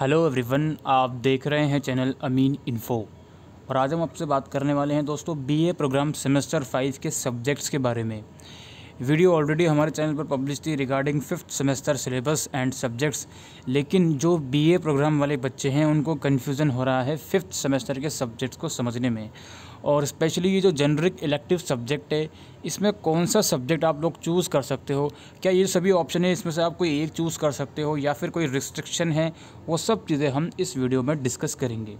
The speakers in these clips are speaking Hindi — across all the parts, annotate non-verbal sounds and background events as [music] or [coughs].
हेलो एवरीवन आप देख रहे हैं चैनल अमीन इन्फो और आज हम आपसे बात करने वाले हैं दोस्तों बीए प्रोग्राम सेमेस्टर फाइव के सब्जेक्ट्स के बारे में वीडियो ऑलरेडी हमारे चैनल पर पब्लिश थी regarding fifth semester syllabus and subjects लेकिन जो बीए प्रोग्राम वाले बच्चे हैं उनको कन्फ्यूज़न हो रहा है फिफ्थ सेमेस्टर के सब्जेक्ट्स को समझने में और स्पेशली ये जो जेनरिक इलेक्टिव सब्जेक्ट है इसमें कौन सा सब्जेक्ट आप लोग चूज़ कर सकते हो क्या ये सभी ऑप्शन है इसमें से आप कोई एक चूज़ कर सकते हो या फिर कोई रिस्ट्रिक्शन है वो सब चीज़ें हम इस वीडियो में डिस्कस करेंगे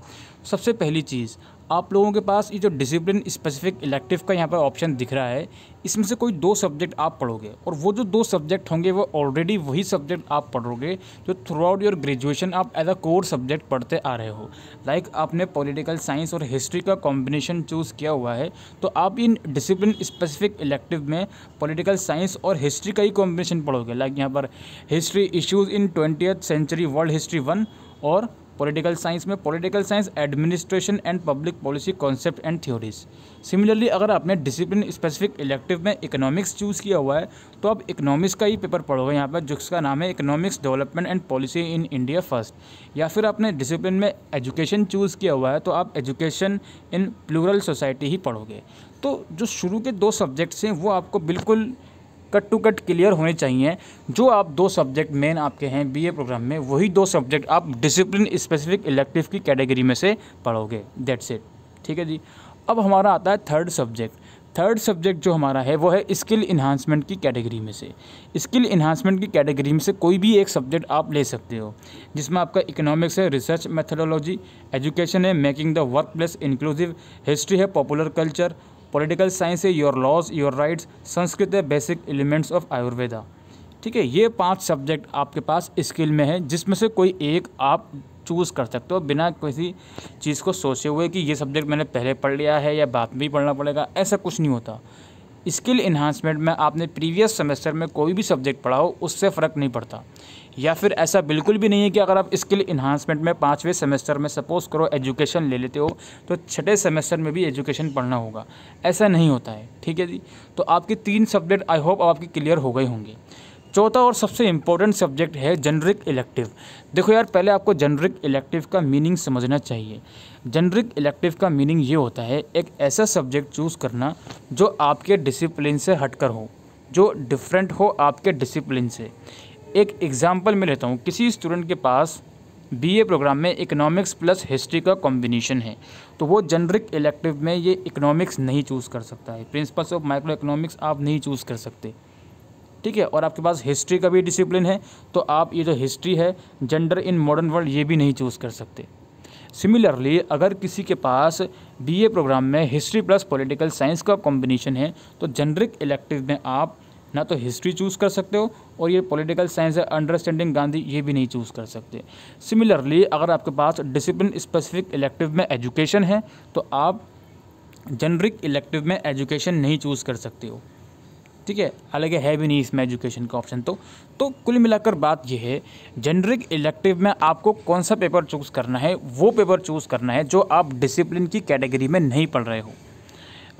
सबसे पहली चीज़ आप लोगों के पास ये जो डिसिप्लिन स्पेसिफिक इलेक्टिव का यहाँ पर ऑप्शन दिख रहा है इसमें से कोई दो सब्जेक्ट आप पढ़ोगे और वो जो दो सब्जेक्ट होंगे वो ऑलरेडी वही सब्जेक्ट आप पढ़ोगे जो थ्रू आउट योर ग्रेजुएशन आप एज अ कोर सब्जेक्ट पढ़ते आ रहे हो लाइक like आपने पॉलिटिकल साइंस और हिस्ट्री का कॉम्बिनेशन चूज़ किया हुआ है तो आप इन डिसिप्लिन स्पेसिफिक इलेक्टिव में पॉलिटिकल साइंस और हिस्ट्री का ही कॉम्बिनेशन पढ़ोगे लाइक like यहाँ पर history issues in twentieth century world history one और पॉलिटिकल साइंस में political science administration and public policy concept and theories similarly अगर आपने डिसिप्लिन स्पेसिफिक इलेक्टिव में इकोनॉमिक्स चूज़ किया हुआ है तो आप इकोनॉमिक्स का ही पेपर पढ़ोगे यहाँ पर जिसका नाम है economics development and policy in India first या फिर आपने डिसिप्लिन में एजुकेशन चूज़ किया हुआ है तो आप एजुकेशन इन प्लूरल सोसाइटी ही पढ़ोगे तो जो शुरू के दो सब्जेक्ट्स हैं वो आपको बिल्कुल कट टू कट क्लियर होने चाहिए जो आप दो सब्जेक्ट मेन आपके हैं बीए प्रोग्राम में वही दो सब्जेक्ट आप डिसिप्लिन स्पेसिफिक इलेक्टिव की कैटेगरी में से पढ़ोगे दैट्स इट ठीक है जी अब हमारा आता है थर्ड सब्जेक्ट थर्ड सब्जेक्ट जो हमारा है वो है स्किल इन्हांसमेंट की कैटेगरी में से स्किल इन्हांसमेंट की कैटेगरी में से कोई भी एक सब्जेक्ट आप ले सकते हो जिसमें आपका इकोनॉमिक्स है रिसर्च मेथडोलॉजी एजुकेशन है making the workplace inclusive history है पॉपुलर कल्चर पॉलिटिकल साइंस है your laws your rights Sanskrit है बेसिक एलिमेंट्स ऑफ आयुर्वेदा ठीक है ये पांच सब्जेक्ट आपके पास स्किल में है जिसमें से कोई एक आप चूज़ कर सकते हो बिना किसी चीज़ को सोचे हुए कि ये सब्जेक्ट मैंने पहले पढ़ लिया है या बाद में ही पढ़ना पड़ेगा ऐसा कुछ नहीं होता स्किल इन्हांसमेंट में आपने प्रीवियस सेमेस्टर में कोई भी सब्जेक्ट पढ़ा हो उससे फ़र्क नहीं पड़ता या फिर ऐसा बिल्कुल भी नहीं है कि अगर आप स्किल इन्हांसमेंट में पाँचवें सेमेस्टर में सपोज़ करो एजुकेशन ले लेते हो तो छठे सेमेस्टर में भी एजुकेशन पढ़ना होगा ऐसा नहीं होता है ठीक है जी तो आपके तीन सब्जेक्ट आई होप आपके क्लियर हो गए होंगे चौथा और सबसे इम्पोर्टेंट सब्जेक्ट है जनरिक इलेक्टिव देखो यार पहले आपको जनरिक इलेक्टिव का मीनिंग समझना चाहिए जनरिक इलेक्टिव का मीनिंग ये होता है एक ऐसा सब्जेक्ट चूज़ करना जो आपके डिसिप्लिन से हटकर हो जो डिफरेंट हो आपके डिसिप्लिन से एक एग्ज़ाम्पल मैं लेता हूँ किसी स्टूडेंट के पास ए प्रोग्राम में इकोनॉमिक्स प्लस हिस्ट्री का कॉम्बिनेशन है तो वो जनरिक इलेक्टिव में ये इकोनॉमिक्स नहीं चूज़ कर सकता है प्रिंसिपल्स ऑफ माइक्रो इकोनॉमिक्स आप नहीं चूज़ कर सकते ठीक है और आपके पास हिस्ट्री का भी डिसिप्लिन है तो आप ये जो हिस्ट्री है जेंडर इन मॉडर्न वर्ल्ड ये भी नहीं चूज़ कर सकते सिमिलरली अगर किसी के पास बीए प्रोग्राम में हिस्ट्री प्लस पॉलिटिकल साइंस का कॉम्बिनेशन है तो जनरिक इलेक्टिव में आप ना तो हिस्ट्री चूज़ कर सकते हो और ये पॉलिटिकल साइंस है अंडरस्टैंडिंग गांधी ये भी नहीं चूज़ कर सकते सिमिलरली अगर आपके पास डिसिप्लिन स्पेसिफिक इलेक्टिव में एजुकेशन है तो आप जनरिक इलेक्टिव में एजुकेशन नहीं चूज़ कर सकते हो ठीक है हालांकि है भी नहीं इसमें एजुकेशन का ऑप्शन तो तो कुल मिलाकर बात यह है जेनरिक इलेक्टिव में आपको कौन सा पेपर चूज़ करना है वो पेपर चूज़ करना है जो आप डिसिप्लिन की कैटेगरी में नहीं पढ़ रहे हो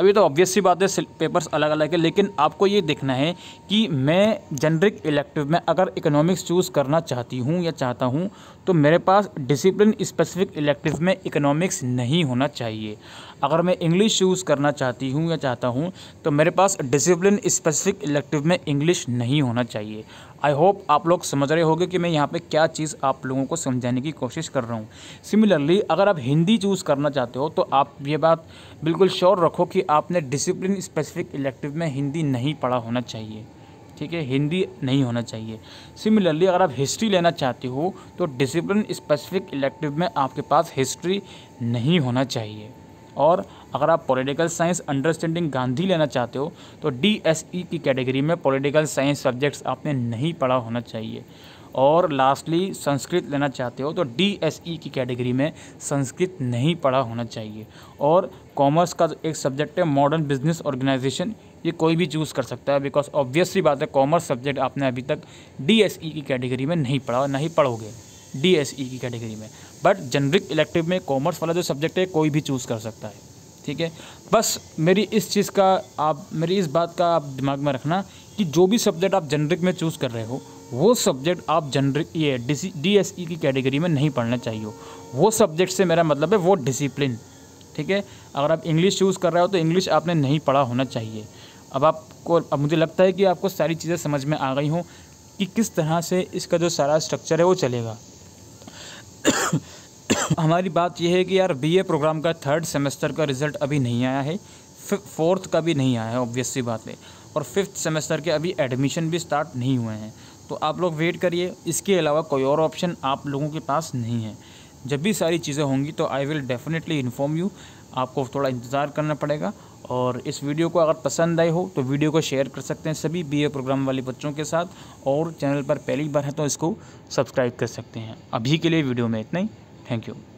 अभी तो ऑब्वियस सी बात है पेपर्स अलग अलग है लेकिन आपको ये देखना है कि मैं जनरिक इलेक्टिव में अगर इकोनॉमिक्स चूज़ करना चाहती हूँ या चाहता हूँ तो मेरे पास डिसिप्लिन स्पेसिफिक इलेक्टिव में इकोनॉमिक्स नहीं होना चाहिए अगर मैं इंग्लिश चूज़ करना चाहती हूँ या चाहता हूँ तो मेरे पास डिसिप्लिन स्पेसिफिक इलेक्टिव में इंग्लिश नहीं होना चाहिए आई होप आप लोग समझ रहे होगे कि मैं यहाँ पे क्या चीज़ आप लोगों को समझाने की कोशिश कर रहा हूँ सिमिलरली अगर आप हिंदी चूज़ करना चाहते हो तो आप ये बात बिल्कुल श्योर रखो कि आपने डिसिप्लिन स्पेसिफिक इलेक्टिव में हिंदी नहीं पढ़ा होना चाहिए ठीक है हिंदी नहीं होना चाहिए सिमिलरली अगर आप हिस्ट्री लेना चाहते हो तो डिसिप्लिन स्पेसिफिक इलेक्टिव में आपके पास हिस्ट्री नहीं होना चाहिए और अगर आप पॉलिटिकल साइंस अंडरस्टैंडिंग गांधी लेना चाहते हो तो डी एस ई की कैटेगरी में पॉलिटिकल साइंस सब्जेक्ट्स आपने नहीं पढ़ा होना चाहिए और लास्टली संस्कृत लेना चाहते हो तो डी एस ई की कैटेगरी में संस्कृत नहीं पढ़ा होना चाहिए और कॉमर्स का एक सब्जेक्ट है मॉडर्न बिजनेस ऑर्गेनाइजेशन ये कोई भी चूज़ कर सकता है बिकॉज ऑब्वियसली बात है कॉमर्स सब्जेक्ट आपने अभी तक डी एस ई की कैटेगरी में नहीं पढ़ा नहीं पढ़ोगे डी e की कैटेगरी में बट जनरिक इलेक्टिव में कॉमर्स वाला जो सब्जेक्ट है कोई भी चूज़ कर सकता है ठीक है बस मेरी इस चीज़ का आप मेरी इस बात का आप दिमाग में रखना कि जो भी सब्जेक्ट आप जनरिक में चूज़ कर रहे हो वो सब्जेक्ट आप जनरिक ये डी एस ई की कैटेगरी में नहीं पढ़ना चाहिए वो सब्जेक्ट से मेरा मतलब है वो डिसिप्लिन ठीक है अगर आप इंग्लिश चूज़ कर रहे हो तो इंग्लिश आपने नहीं पढ़ा होना चाहिए अब आपको अब मुझे लगता है कि आपको सारी चीज़ें समझ में आ गई हों कि किस तरह से इसका जो सारा स्ट्रक्चर है वो चलेगा [coughs] हमारी बात यह है कि यार बीए प्रोग्राम का थर्ड सेमेस्टर का रिज़ल्ट अभी नहीं आया है फोर्थ का भी नहीं आया है सी बात है और फिफ्थ सेमेस्टर के अभी एडमिशन भी स्टार्ट नहीं हुए हैं तो आप लोग वेट करिए इसके अलावा कोई और ऑप्शन आप लोगों के पास नहीं है जब भी सारी चीज़ें होंगी तो I will definitely inform you आपको थोड़ा इंतज़ार करना पड़ेगा और इस वीडियो को अगर पसंद आए हो तो वीडियो को शेयर कर सकते हैं सभी बीए प्रोग्राम वाले बच्चों के साथ और चैनल पर पहली बार है तो इसको सब्सक्राइब कर सकते हैं अभी के लिए वीडियो में इतना ही थैंक यू